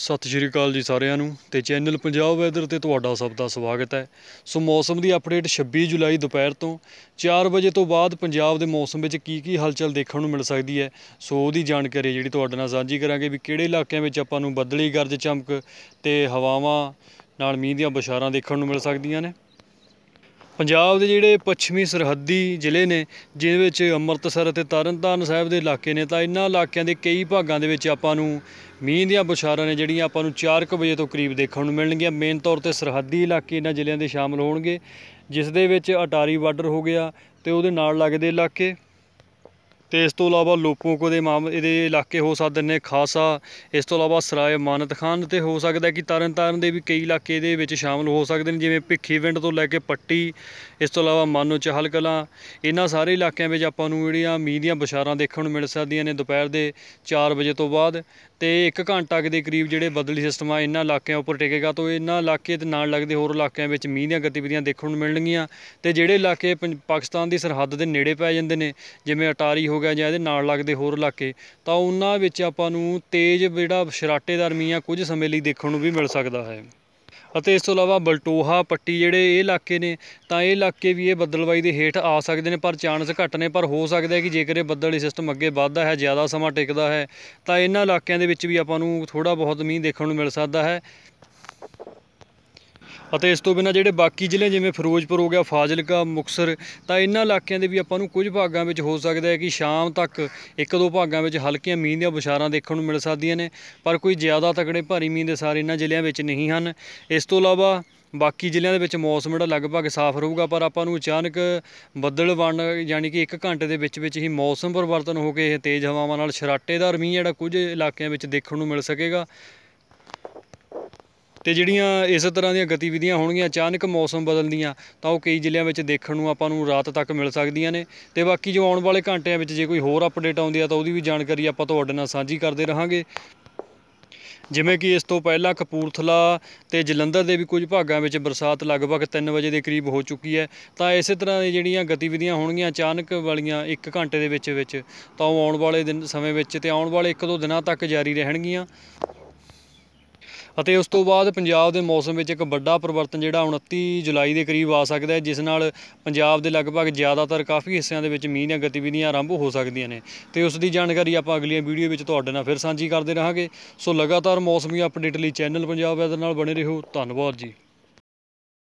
ਸਤਿ ਸ਼੍ਰੀ ਅਕਾਲ ਜੀ ਸਾਰਿਆਂ ਨੂੰ ਤੇ ਚੈਨਲ ਪੰਜਾਬ ਵੈਦਰ ਤੇ ਤੁਹਾਡਾ ਸਭ ਦਾ ਸਵਾਗਤ ਹੈ ਸੋ ਮੌਸਮ ਦੀ ਅਪਡੇਟ 26 ਜੁਲਾਈ ਦੁਪਹਿਰ ਤੋਂ 4 ਵਜੇ ਤੋਂ ਬਾਅਦ ਪੰਜਾਬ ਦੇ ਮੌਸਮ ਵਿੱਚ ਕੀ ਕੀ ਹਲਚਲ ਦੇਖਣ ਨੂੰ ਮਿਲ ਸਕਦੀ ਹੈ ਸੋ ਉਹਦੀ ਜਾਣਕਾਰੀ ਜਿਹੜੀ ਤੁਹਾਡੇ ਨਾਲ ਸਾਂਝੀ ਕਰਾਂਗੇ ਵੀ ਕਿਹੜੇ ਇਲਾਕਿਆਂ ਵਿੱਚ ਆਪਾਂ ਨੂੰ ਬੱਦਲੀ ਗਰਜ ਚਮਕ ਤੇ ਹਵਾਵਾਂ ਨਾਲ ਮੀਂਹ ਦੀਆਂ ਬਸ਼ਾਰਾਂ ਦੇਖਣ ਨੂੰ ਮਿਲ ਸਕਦੀਆਂ ਨੇ ਪੰਜਾਬ ਦੇ ਜਿਹੜੇ ਪੱਛਮੀ ਸਰਹੱਦੀ ਜ਼ਿਲ੍ਹੇ ਨੇ ਜਿਹਦੇ ਵਿੱਚ ਅੰਮ੍ਰਿਤਸਰ ਅਤੇ ਤਰਨਤਾਰਨ ਸਾਹਿਬ ਦੇ ਇਲਾਕੇ ਨੇ ਤਾਂ ਇਨ੍ਹਾਂ ਇਲਾਕਿਆਂ ਦੇ ਕਈ ਭਾਗਾਂ ਦੇ ਵਿੱਚ ਆਪਾਂ ਨੂੰ ਮੀਂਹ ਦੀਆਂ ਬੁਸ਼ਾਰਾਂ ਨੇ ਜਿਹੜੀਆਂ ਆਪਾਂ ਨੂੰ 4:00 ਵਜੇ ਤੋਂ ਕਰੀਬ ਦੇਖਣ ਨੂੰ ਮਿਲਣਗੀਆਂ ਮੇਨ ਤੌਰ ਤੇ ਸਰਹੱਦੀ ਇਲਾਕੇ ਇਹਨਾਂ ਜ਼ਿਲ੍ਹਿਆਂ ਦੇ ਸ਼ਾਮਲ ਹੋਣਗੇ ਜਿਸ ਦੇ ਵਿੱਚ ਅਟਾਰੀ ਬਾਰਡਰ ਹੋ ਗਿਆ ਤੇ ਉਹਦੇ ਨਾਲ ਲੱਗਦੇ ਇਲਾਕੇ ਤੇ ਇਸ ਤੋਂ ਇਲਾਵਾ ਲੋਪੋਕੋ ਦੇ ਮਾਮ ਇਹਦੇ ਇਲਾਕੇ ਹੋ ਸਕਦੇ ਨੇ ਖਾਸਾ ਇਸ ਤੋਂ ਇਲਾਵਾ ਸਰਾਏ ਮਾਨਤ ਖਾਨ ਤੇ ਹੋ ਸਕਦਾ ਕਿ ਤਰਨ ਤਾਰਨ ਦੇ ਵੀ ਕਈ ਇਲਾਕੇ ਦੇ ਵਿੱਚ ਸ਼ਾਮਲ ਹੋ ਸਕਦੇ ਨੇ ਜਿਵੇਂ ਭਿੱਖੀ ਵਿੰਡ ਤੋਂ ਲੈ ਕੇ ਪੱਟੀ ਇਸ ਤੋਂ ਇਲਾਵਾ ਮਾਨੋ ਚਹਲ ਕਲਾਂ ਇਹਨਾਂ ਸਾਰੇ ਇਲਾਕਿਆਂ ਵਿੱਚ ਆਪਾਂ ਨੂੰ ਜਿਹੜੀਆਂ ਮੀਂਹ ਦੀਆਂ ਬਸ਼ਾਰਾਂ ਦੇਖਣ ਨੂੰ ਮਿਲ ਸਕਦੀਆਂ ਨੇ ਦੁਪਹਿਰ ਦੇ 4 ਵਜੇ ਤੋਂ ਬਾਅਦ ਤੇ 1 ਘੰਟਾ ਦੇ ਕਰੀਬ ਜਿਹੜੇ ਬਦਲੀ ਸਿਸਟਮ ਆ ਇਹਨਾਂ ਇਲਾਕਿਆਂ ਉੱਪਰ ਟਿਕੇਗਾ ਤੋਂ ਇਹਨਾਂ ਇਲਾਕੇ ਤੇ ਨਾਲ ਲੱਗਦੇ ਹੋਰ ਇਲਾਕਿਆਂ ਵਿੱਚ ਮੀਂਹ ਦੀਆਂ ਗਤੀਵਿਧੀਆਂ ਦੇਖਣ ਨੂੰ ਮਿਲਣਗੀਆਂ ਤੇ ਜਿਹੜੇ ਇਲਾਕੇ ਪਾਕਿਸਤਾਨ ਦੀ ਸਰਹੱਦ ਦੇ ਨੇੜੇ ਪੈ ਜਾਂਦੇ ਨੇ ਜਿਵੇਂ ਅਟਾਰੀ ਹੋ ਹੋ ਗਿਆ ਜਾਂ ਇਹਦੇ ਨਾਲ ਲੱਗਦੇ ਹੋਰ ਇਲਾਕੇ ਤਾਂ ਉਹਨਾਂ ਵਿੱਚ ਆਪਾਂ ਨੂੰ ਤੇਜ਼ ਜਿਹੜਾ ਸ਼ਰਾਟੇਦਾਰ ਮੀਂਹ ਕੁਝ ਸਮੇਂ ਲਈ ਦੇਖਣ ਨੂੰ ਵੀ ਮਿਲ ਸਕਦਾ ਹੈ ਅਤੇ ਇਸ ਤੋਂ ਇਲਾਵਾ ਬਲਟੋਹਾ ਪੱਟੀ ਜਿਹੜੇ ਇਹ ਇਲਾਕੇ ਨੇ ਤਾਂ ਇਹ ਇਲਾਕੇ ਵੀ ਇਹ ਬੱਦਲਬਾਈ ਦੇ ਹੇਠ ਆ ਸਕਦੇ ਨੇ ਪਰ ਚਾਂਸ ਘੱਟ ਨੇ ਪਰ ਹੋ ਸਕਦਾ ਹੈ ਕਿ ਜੇਕਰ ਇਹ ਬੱਦਲ ਸਿਸਟਮ ਅੱਗੇ ਵੱਧਦਾ ਹੈ ਜ਼ਿਆਦਾ ਸਮਾਂ ਟਿਕਦਾ ਹੈ ਤਾਂ ਇਹਨਾਂ ਇਲਾਕਿਆਂ ਦੇ ਵਿੱਚ ਵੀ ਆਪਾਂ ਨੂੰ ਥੋੜਾ ਬਹੁਤ ਮੀਂਹ ਦੇਖਣ ਨੂੰ ਮਿਲ ਸਕਦਾ ਹੈ ਅਤੇ ਇਸ ਤੋਂ ਬਿਨਾ ਜਿਹੜੇ ਬਾਕੀ ਜ਼ਿਲ੍ਹੇ ਜਿਵੇਂ ਫਿਰੋਜ਼ਪੁਰ ਹੋ ਗਿਆ ਫਾਜ਼ਿਲਕਾ ਮੁਕਸਰ ਤਾਂ ਇਹਨਾਂ ਇਲਾਕਿਆਂ ਦੇ ਵੀ ਆਪਾਂ ਨੂੰ ਕੁਝ ਭਾਗਾਂ ਵਿੱਚ ਹੋ ਸਕਦਾ ਹੈ ਕਿ ਸ਼ਾਮ ਤੱਕ ਇੱਕ ਦੋ ਭਾਗਾਂ ਵਿੱਚ ਹਲਕੀਆਂ ਮੀਂਹ ਦੀਆਂ ਬੁਸ਼ਾਰਾਂ ਦੇਖਣ ਨੂੰ ਮਿਲ ਸਕਦੀਆਂ ਨੇ ਪਰ ਕੋਈ ਜ਼ਿਆਦਾ ਤਕੜੇ ਭਾਰੀ ਮੀਂਹ ਦੇ ਸਾਰੇ ਇਹਨਾਂ ਜ਼ਿਲ੍ਹਿਆਂ ਵਿੱਚ ਨਹੀਂ ਹਨ ਇਸ ਤੋਂ ਇਲਾਵਾ ਬਾਕੀ ਜ਼ਿਲ੍ਹਿਆਂ ਦੇ ਵਿੱਚ ਮੌਸਮ ਜਿਹੜਾ ਲਗਭਗ ਸਾਫ਼ ਰਹੂਗਾ ਪਰ ਆਪਾਂ ਨੂੰ ਅਚਾਨਕ ਬੱਦਲ ਬਣ ਯਾਨੀ ਕਿ 1 ਘੰਟੇ ਦੇ ਵਿੱਚ ਵਿੱਚ ਹੀ ਮੌਸਮ ਪਰਿਵਰਤਨ ਹੋ ਕੇ ਇਹ ਤੇਜ਼ ਹਵਾਵਾਂ ਨਾਲ ਛਰਾਟੇਦਾਰ ਮੀਂਹ ਜਿਹੜਾ ਕੁਝ ਇਲਾਕਿਆਂ ਵਿੱਚ ਦੇਖਣ ਨੂੰ ਮਿਲ ਸਕੇਗਾ ਤੇ ਜਿਹੜੀਆਂ ਇਸੇ ਤਰ੍ਹਾਂ ਦੀਆਂ ਗਤੀਵਿਧੀਆਂ ਹੋਣਗੀਆਂ ਅਚਾਨਕ ਮੌਸਮ ਬਦਲਣ ਦੀਆਂ ਤਾਂ ਉਹ ਕਈ ਜ਼ਿਲ੍ਹਿਆਂ ਵਿੱਚ ਦੇਖਣ ਨੂੰ ਆਪਾਂ ਨੂੰ ਰਾਤ ਤੱਕ ਮਿਲ ਸਕਦੀਆਂ ਨੇ ਤੇ ਬਾਕੀ ਜੋ ਆਉਣ ਵਾਲੇ ਘੰਟਿਆਂ ਵਿੱਚ ਜੇ ਕੋਈ ਹੋਰ ਅਪਡੇਟ ਆਉਂਦੀ ਆ ਤਾਂ ਉਹਦੀ ਵੀ ਜਾਣਕਾਰੀ ਆਪਾਂ ਤੁਹਾਡੇ ਨਾਲ ਸਾਂਝੀ ਕਰਦੇ ਰਹਾਂਗੇ ਜਿਵੇਂ ਕਿ ਇਸ ਤੋਂ ਪਹਿਲਾਂ ਕਪੂਰਥਲਾ ਤੇ ਜਲੰਧਰ ਦੇ ਵੀ ਕੁਝ ਭਾਗਾਂ ਵਿੱਚ ਬਰਸਾਤ ਲਗਭਗ 3 ਵਜੇ ਦੇ ਕਰੀਬ ਹੋ ਚੁੱਕੀ ਹੈ ਤਾਂ ਇਸੇ ਤਰ੍ਹਾਂ ਦੀ ਜਿਹੜੀਆਂ ਗਤੀਵਿਧੀਆਂ ਹੋਣਗੀਆਂ ਅਚਾਨਕ ਵਾਲੀਆਂ 1 ਘੰਟੇ ਦੇ ਵਿੱਚ ਵਿੱਚ ਤਾਂ ਉਹ ਆਉਣ ਵਾਲੇ ਦਿਨ ਸਮੇਂ ਵਿੱਚ ਤੇ ਆਉਣ ਵਾਲੇ 1-2 ਦਿਨਾਂ ਤੱਕ ਜਾਰੀ ਰਹਿਣਗੀਆਂ ਅਤੇ ਉਸ ਤੋਂ ਬਾਅਦ ਪੰਜਾਬ ਦੇ ਮੌਸਮ ਵਿੱਚ ਇੱਕ ਵੱਡਾ ਪਰਿਵਰਤਨ ਜਿਹੜਾ 29 ਜੁਲਾਈ ਦੇ ਕਰੀਬ ਆ ਸਕਦਾ ਹੈ ਜਿਸ ਨਾਲ ਪੰਜਾਬ ਦੇ ਲਗਭਗ ਜ਼ਿਆਦਾਤਰ ਕਾਫੀ ਹਿੱਸਿਆਂ ਦੇ ਵਿੱਚ ਮੀਂਹ ਦੀਆਂ ਗਤੀਵਿਧੀਆਂ ਆਰੰਭ ਹੋ ਸਕਦੀਆਂ ਨੇ ਤੇ ਉਸ ਦੀ ਜਾਣਕਾਰੀ ਆਪਾਂ ਅਗਲੀਆਂ ਵੀਡੀਓ ਵਿੱਚ ਤੁਹਾਡੇ ਨਾਲ ਫਿਰ ਸਾਂਝੀ ਕਰਦੇ ਰਹਾਂਗੇ ਸੋ ਲਗਾਤਾਰ ਮੌਸਮੀ ਅਪਡੇਟ ਲਈ ਚੈਨਲ ਪੰਜਾਬ ਵੈਦਰ ਨਾਲ ਬਣੇ ਰਹੋ ਧੰਨਵਾਦ ਜੀ